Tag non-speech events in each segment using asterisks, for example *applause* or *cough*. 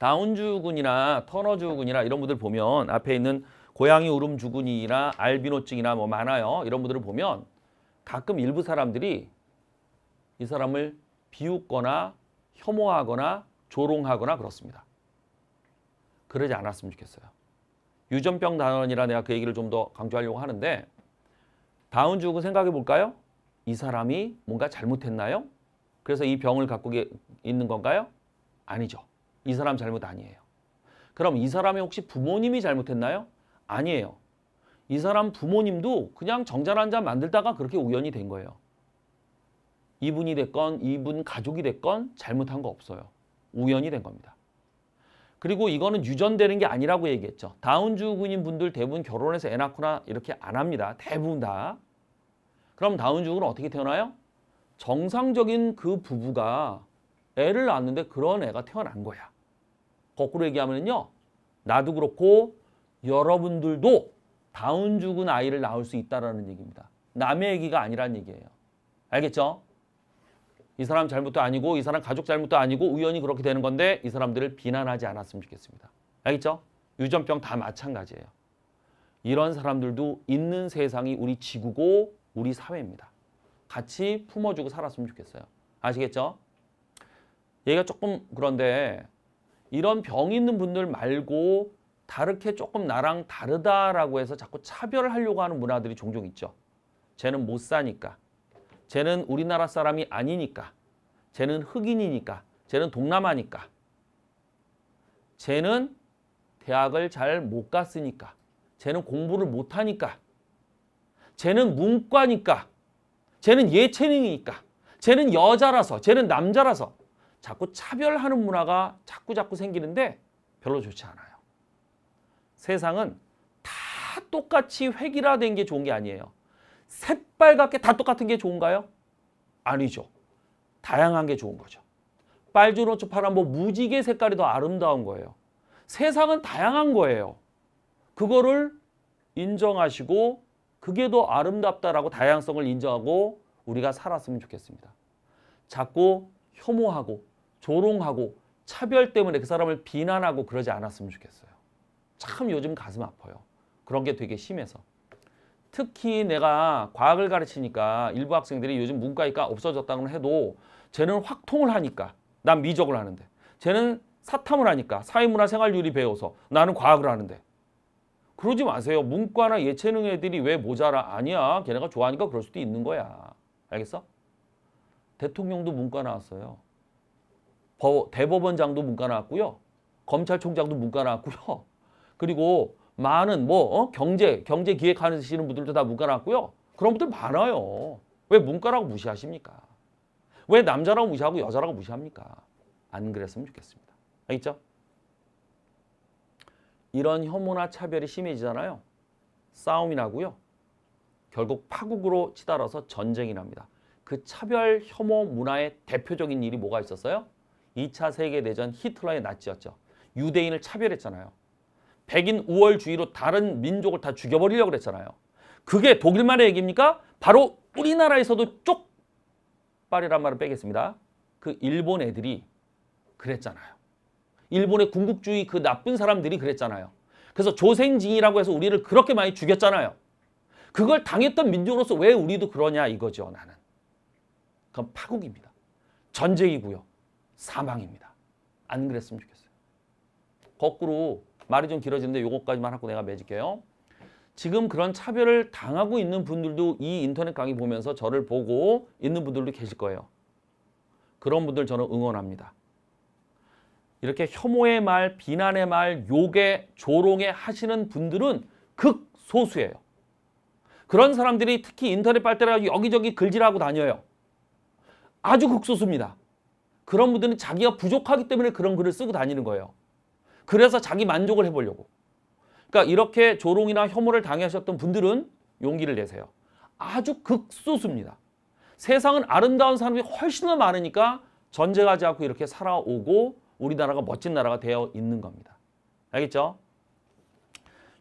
다운주군이나 터너주군이나 이런 분들 보면 앞에 있는 고양이 울음주군이나 알비노증이나 뭐 많아요. 이런 분들을 보면 가끔 일부 사람들이 이 사람을 비웃거나 혐오하거나 조롱하거나 그렇습니다. 그러지 않았으면 좋겠어요. 유전병 단원이라 내가 그 얘기를 좀 더 강조하려고 하는데 다운주군 생각해 볼까요? 이 사람이 뭔가 잘못했나요? 그래서 이 병을 갖고 있는 건가요? 아니죠. 이 사람 잘못 아니에요. 그럼 이 사람이 혹시 부모님이 잘못했나요? 아니에요. 이 사람 부모님도 그냥 정자한잔 만들다가 그렇게 우연이된 거예요. 이분이 됐건 이분 가족이 됐건 잘못한 거 없어요. 우연이된 겁니다. 그리고 이거는 유전되는 게 아니라고 얘기했죠. 다운주 군인 분들 대부분 결혼해서 애 낳거나 이렇게 안 합니다. 대부분 다. 그럼 다운주군은 어떻게 태어나요? 정상적인 그 부부가 애를 낳았는데 그런 애가 태어난 거야. 거꾸로 얘기하면요. 나도 그렇고 여러분들도 다운 죽은 아이를 낳을 수 있다라는 얘기입니다. 남의 얘기가 아니란 얘기예요. 알겠죠? 이 사람 잘못도 아니고 이 사람 가족 잘못도 아니고 우연히 그렇게 되는 건데 이 사람들을 비난하지 않았으면 좋겠습니다. 알겠죠? 유전병 다 마찬가지예요. 이런 사람들도 있는 세상이 우리 지구고 우리 사회입니다. 같이 품어주고 살았으면 좋겠어요. 아시겠죠? 얘가 조금 그런데 이런 병 있는 분들 말고 다르게 조금 나랑 다르다라고 해서 자꾸 차별하려고 을 하는 문화들이 종종 있죠. 쟤는 못 사니까. 쟤는 우리나라 사람이 아니니까. 쟤는 흑인이니까. 쟤는 동남아니까. 쟤는 대학을 잘 못 갔으니까. 쟤는 공부를 못하니까. 쟤는 문과니까. 쟤는 예체능이니까. 쟤는 여자라서. 쟤는 남자라서. 자꾸 차별하는 문화가 자꾸 자꾸 생기는데 별로 좋지 않아요. 세상은 다 똑같이 획일화된 게 좋은 게 아니에요. 새빨갛게 다 똑같은 게 좋은가요? 아니죠. 다양한 게 좋은 거죠. 빨주노초 파란 뭐 무지개 색깔이 더 아름다운 거예요. 세상은 다양한 거예요. 그거를 인정하시고 그게 더 아름답다라고 다양성을 인정하고 우리가 살았으면 좋겠습니다. 자꾸 혐오하고 조롱하고 차별 때문에 그 사람을 비난하고 그러지 않았으면 좋겠어요. 참 요즘 가슴 아파요. 그런 게 되게 심해서. 특히 내가 과학을 가르치니까 일부 학생들이 요즘 문과니까 없어졌다고 해도 쟤는 확통을 하니까 난 미적을 하는데 쟤는 사탐을 하니까 사회문화 생활윤리 배워서 나는 과학을 하는데 그러지 마세요. 문과나 예체능 애들이 왜 모자라? 아니야. 걔네가 좋아하니까 그럴 수도 있는 거야. 알겠어? 대통령도 문과 나왔어요. 대법원장도 문과 나왔고요. 검찰총장도 문과 나왔고요. *laughs* 그리고 많은 뭐 어? 경제, 경제 기획하시는 분들도 다 문과 나왔고요. 그런 분들 많아요. 왜 문과라고 무시하십니까? 왜 남자라고 무시하고 여자라고 무시합니까? 안 그랬으면 좋겠습니다. 알겠죠? 이런 혐오나 차별이 심해지잖아요. 싸움이 나고요. 결국 파국으로 치달아서 전쟁이 납니다. 그 차별 혐오 문화의 대표적인 일이 뭐가 있었어요? 2차 세계대전 히틀러의 나치였죠. 유대인을 차별했잖아요. 백인 우월주의로 다른 민족을 다 죽여버리려고 그랬잖아요. 그게 독일만의 얘기입니까? 바로 우리나라에서도 쪽발이란 말을 빼겠습니다. 그 일본 애들이 그랬잖아요. 일본의 군국주의 그 나쁜 사람들이 그랬잖아요. 그래서 조생징이라고 해서 우리를 그렇게 많이 죽였잖아요. 그걸 당했던 민족으로서 왜 우리도 그러냐 이거죠 나는. 그건 파국입니다. 전쟁이고요. 사망입니다. 안 그랬으면 좋겠어요. 거꾸로 말이 좀 길어지는데 요거까지만 하고 내가 맺을게요. 지금 그런 차별을 당하고 있는 분들도 이 인터넷 강의 보면서 저를 보고 있는 분들도 계실 거예요. 그런 분들 저는 응원합니다. 이렇게 혐오의 말, 비난의 말, 욕의, 조롱의 하시는 분들은 극소수예요. 그런 사람들이 특히 인터넷 발달해 여기저기 글질하고 다녀요. 아주 극소수입니다. 그런 분들은 자기가 부족하기 때문에 그런 글을 쓰고 다니는 거예요. 그래서 자기 만족을 해보려고. 그러니까 이렇게 조롱이나 혐오를 당하셨던 분들은 용기를 내세요. 아주 극소수입니다. 세상은 아름다운 사람이 훨씬 더 많으니까 전쟁하지 않고 이렇게 살아오고 우리나라가 멋진 나라가 되어 있는 겁니다. 알겠죠?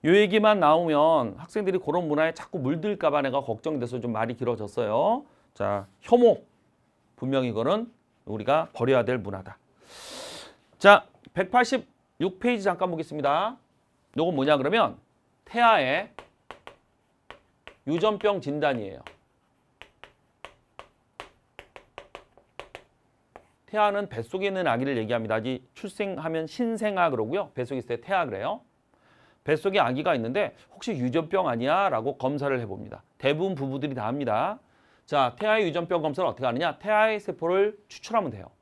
요 얘기만 나오면 학생들이 그런 문화에 자꾸 물들까봐 내가 걱정돼서 좀 말이 길어졌어요. 자, 혐오. 분명히 이거는 우리가 버려야 될 문화다. 자, 186페이지 잠깐 보겠습니다. 이건 뭐냐 그러면 태아의 유전병 진단이에요. 태아는 뱃속에 있는 아기를 얘기합니다. 아직 출생하면 신생아 그러고요. 뱃속에 있을 때 태아 그래요. 뱃속에 아기가 있는데 혹시 유전병 아니야? 라고 검사를 해봅니다. 대부분 부부들이 다 합니다. 자, 태아의 유전병 검사를 어떻게 하느냐? 태아의 세포를 추출하면 돼요.